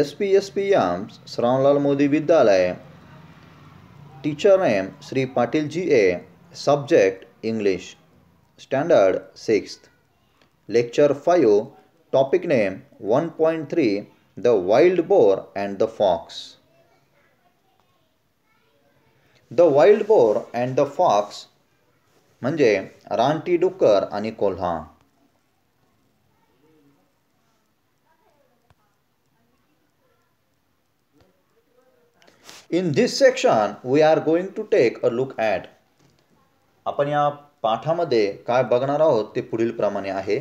S P S P M Shravanlal Modi विद्यालय teacher name Shri Patil G A subject English standard six lecture five topic name one point three the wild boar and the fox the wild boar and the fox म्हणजे रानटी डुक्कर आणि कोल्हा in this section we are going to take a look at आपण या पाठामध्ये काय बघणार आहोत ते पुढील प्रमाणे आहे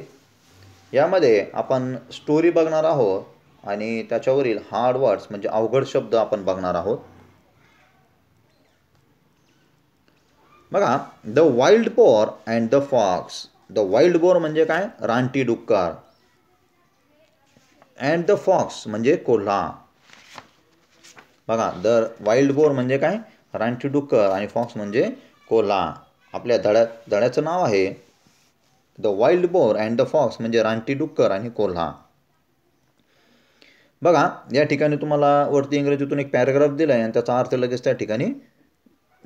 यामध्ये आपण स्टोरी बघणार आहोत आणि त्याच्यावरील हार्ड वर्ड्स म्हणजे अवघड शब्द आपण बघणार आहोत बघा the wild boar and the fox the wild boar म्हणजे काय रानटी डुक्कर अँड द फॉक्स म्हणजे कोल्हा बघा दर वाईल्ड बोर म्हणजे काय रानटी डुक्कर आणि फॉक्स म्हणजे कोल्हा आपल्या धड्या धड्याचं नाव आहे the wild boar and the fox म्हणजे रानटी डुक्कर आणि कोल्हा बघा या ठिकाणी तुम्हाला वरती इंग्रजीतून एक पॅराग्राफ दिला आहे आणि त्याचा अर्थ लगेच त्या ठिकाणी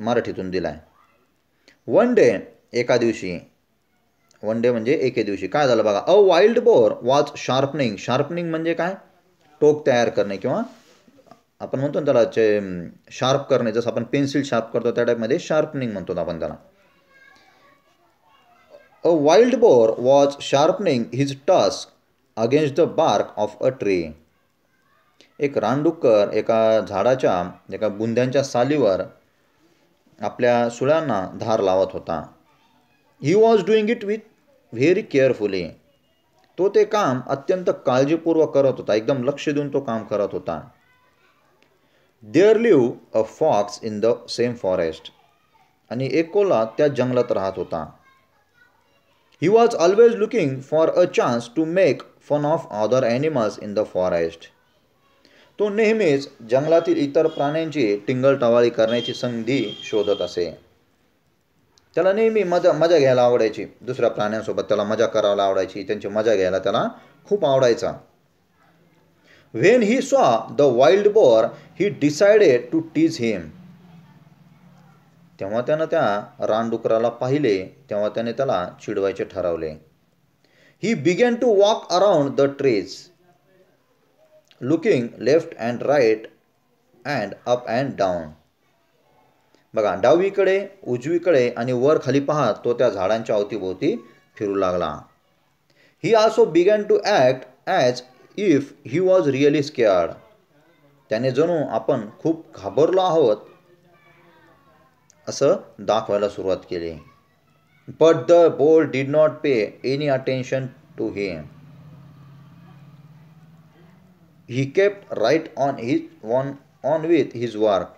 मराठीतून दिला आहे वन डे एका दिवशी वन डे म्हणजे एके दिवशी काय झालं बघा a wild boar was sharpening sharpening म्हणजे काय टोक तयार करणे किंवा आपण म्हणतो ना त्याला जे शार्प करणे जसं आपण पेन्सिल शार्प करतो त्या टाईपमध्ये शार्पनिंग म्हणतो आपण त्याला a wild boar was sharpening his tusk against the bark of a tree एक रानडुक्कर एका झाडाच्या एका बुंद्यांच्या सालीवर आपल्या सुळ्यांना धार लावत होता he was doing it with very carefully तो ते काम अत्यंत काळजीपूर्वक करत होता एकदम लक्ष देऊन तो काम करत होता there live a fox in the same forest आणि एक कोला त्या जंगलात राहत होता he was always looking for a chance to make fun of other animals in the forest तो नेहमीच जंगलातील इतर प्राण्यांची टिंगलटवाळी करण्याची संधी शोधत असे त्याला नेहमी मजा मजा घ्यायला आवडायची दुसऱ्या प्राण्यांसोबत त्याला मजा करायला आवडायची त्यांची मजा घ्यायला त्याला खूप आवडायचा When he saw the wild boar, he decided to tease him. तेव्हा त्यानं त्या रानडुकराला पाहिले तेव्हा त्याने त्याला चिडवायचे ठरवले he began to walk around the trees looking left and right and up and down बघा डावीकडे उजवीकडे आणि वर खाली पाहत तो त्या झाडांच्या अवतीभोवती फिरू लागला he also began to act as if he was really scared त्याने जणू आपण खूप घाबरलो आहोत असं दाखवायला सुरुवात केली but the boar did not pay any attention to him he kept right on his on on with his work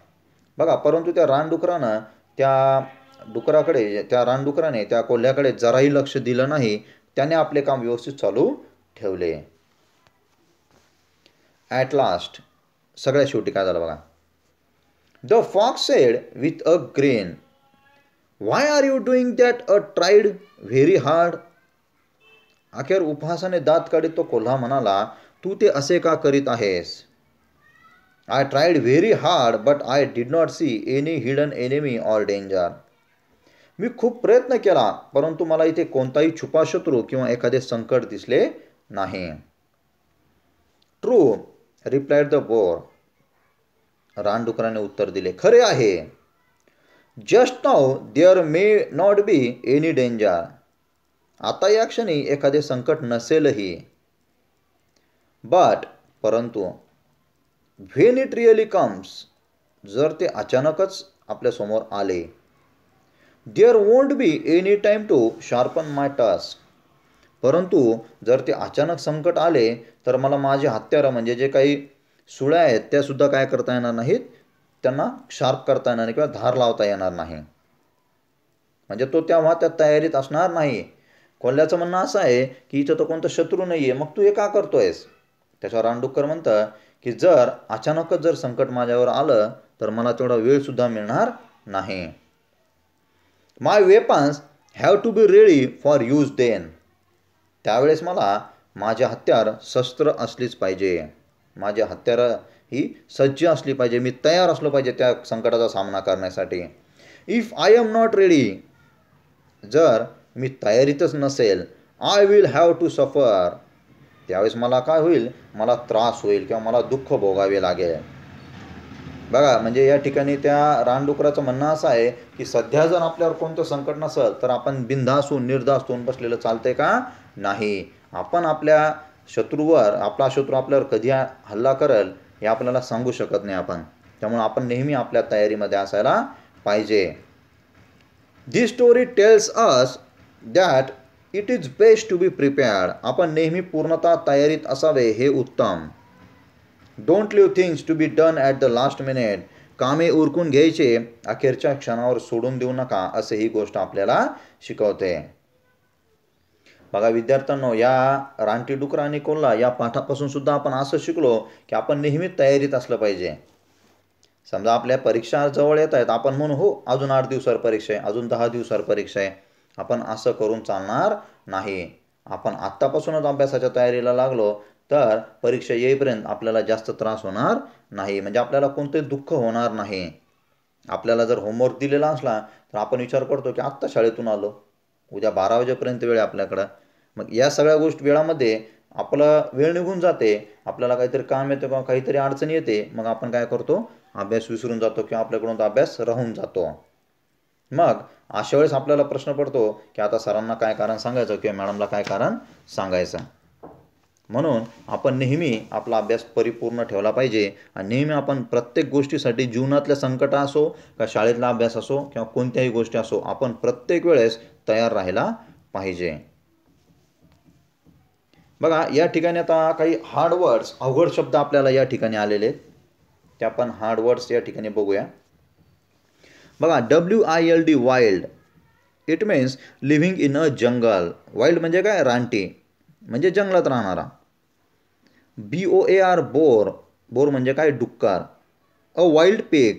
बघा परंतु त्या रानडुकरानं त्या डुकराकडे त्या रानडुकराने त्या कोल्ह्याकडे जराही लक्ष दिलं नाही त्याने आपले काम व्यवस्थित चालू ठेवले ॲट लास्ट सगळ्या शेवटी काय झालं बघा the fox said with a grin why are you doing that a tried very hard अखेर उपहासाने दात काढीत तो कोल्हा म्हणाला तू ते असे का करीत आहेस I tried very hard but I did not see any hidden enemy or danger मी खूप प्रयत्न केला परंतु मला इथे कोणताही छुपा शत्रू किंवा एखादे संकट दिसले नाही ट्रू रिप्लायड द बोर रानडुकराने उत्तर दिले खरे आहे just now there may not be any danger आता या क्षणी एखादे संकट नसेलही बट परंतु व्हेन इट रिअली कम्स जर ते अचानकच आपल्यासमोर आले there won't be any time to sharpen my tusk परंतु जर ते अचानक संकट आले तर मला माझे हत्यारं म्हणजे जे काही सुळ्या आहेत त्यासुद्धा काय करता येणार नाहीत त्यांना शार्प करता येणार नाही किंवा धार लावता येणार नाही म्हणजे तो तेव्हा त्या तयारीत असणार नाही कोल्ह्याचं म्हणणं असं आहे की इथं तो कोणता शत्रू नाही मग तू हे का करतोयस त्याच्यावर रानडुक्कर म्हणतं की जर अचानकच जर संकट माझ्यावर आलं तर मला तेवढा वेळसुद्धा मिळणार नाही my weapons have to be ready for use then त्यावेळेस मला माझे हत्यार शस्त्र असलीच पाहिजे माझे हत्यार ही सज्ज असली पाहिजे मी तयार असलो पाहिजे त्या संकटाचा सामना करण्यासाठी if I am not ready जर मी तयारीतच नसेल I will have to suffer त्यावेळेस मला काय होईल मला त्रास होईल किंवा मला दुःख भोगावे लागेल बघा म्हणजे या ठिकाणी त्या रानडुकराचं म्हणणं असं आहे की सध्या जर आपल्यावर कोणतं संकट नसेल तर आपण बिनधास होऊन निर्धास होऊन बसलेलं चालतंय का नाही आपण आपल्या शत्रूवर आपला शत्रू आपल्यावर कधी हल्ला करेल हे आपल्याला सांगू शकत नाही आपण त्यामुळे आपण नेहमी आपल्या तयारीमध्ये असायला पाहिजे the story tells us that it is best to be prepared आपण नेहमी पूर्णतः तयारीत असावे हे उत्तम don't leave things to be done at the last minute कामे उरकून घ्यायचे अखेरच्या क्षणावर सोडून देऊ नका असे ही गोष्ट आपल्याला शिकवते बघा विद्यार्थ्यांनो या रानटी डुकरा आणि कोल्हा या पाठापासून सुद्धा आपण असं शिकलो की आपण नेहमीच तयारीत असलं पाहिजे समजा आपल्या परीक्षा जवळ येत आहेत आपण म्हणू हो अजून आठ दिवसावर परीक्षा आहे अजून दहा दिवसावर परीक्षा आहे आपण असं करून चालणार नाही आपण आत्तापासूनच अभ्यासाच्या तयारीला लागलो तर परीक्षा येईपर्यंत आपल्याला जास्त त्रास होणार नाही म्हणजे आपल्याला कोणते दुःख होणार नाही आपल्याला जर होमवर्क दिलेला असला तर आपण विचार करतो की आत्ता शाळेतून आलो उद्या बारा वाजेपर्यंत वेळ आहे आपल्याकडं मग या सगळ्या गोष्टी वेळामध्ये आपला वेळ निघून जाते आपल्याला काहीतरी काम येतं किंवा काहीतरी अडचण येते मग आपण काय करतो अभ्यास विसरून जातो किंवा आपल्याकडून अभ्यास राहून जातो मग अशा वेळेस आपल्याला प्रश्न पडतो की आता सरांना काय कारण सांगायचं किंवा मॅडमला काय कारण सांगायचं म्हणून आपण नेहमी आपला अभ्यास परिपूर्ण ठेवला पाहिजे आणि नेहमी आपण प्रत्येक गोष्टीसाठी जीवनातल्या संकट असो का शाळेतला अभ्यास असो किंवा कोणत्याही गोष्टी असो आपण प्रत्येक वेळेस तयार राहायला पाहिजे बघा या ठिकाणी आता काही हार्डवर्ड्स अवघड शब्द आपल्याला या ठिकाणी आलेले आहेत ते आपण हार्डवर्ड्स या ठिकाणी बघूया बघा W I L D wild it means living in a jungle wild म्हणजे काय रानटी म्हणजे जंगलात राहणारा B O A R boar boar म्हणजे काय डुक्कर अ वाईल्ड पेग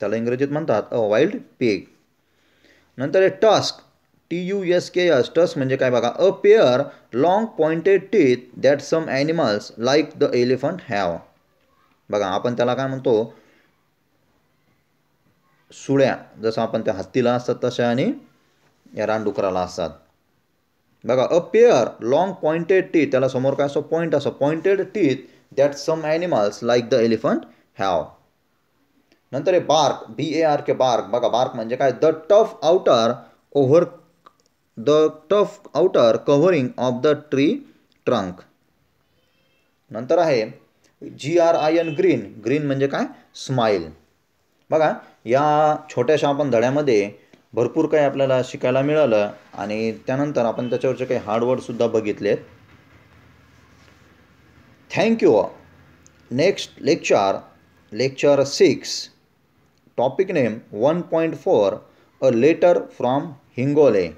त्याला इंग्रजीत म्हणतात अ वाईल्ड पेग नंतर हे tusk T U S K एस टस म्हणजे काय बघा a pair long pointed teeth that some animals like the elephant have बघा आपण त्याला काय म्हणतो सुळ्या जसं आपण त्या हत्तीला असतात तसे आणि या रानडुकराला असतात बघा a pair long pointed teeth त्याला समोर काय असतो पॉईंट असतो pointed teeth that some animals like the elephant have नंतर हे bark B A R K bark बघा बार्क म्हणजे काय the tough outer over the tough outer covering of the tree trunk नंतर आहे G R I N green green म्हणजे काय smile बघा या छोट्याशा आपण धड्यामध्ये भरपूर काही आपल्याला शिकायला मिळालं आणि त्यानंतर आपण त्याच्यावरचे काही हार्डवर्डसुद्धा बघितलेत thank you next lecture lecture six topic name one point four a letter from Hingole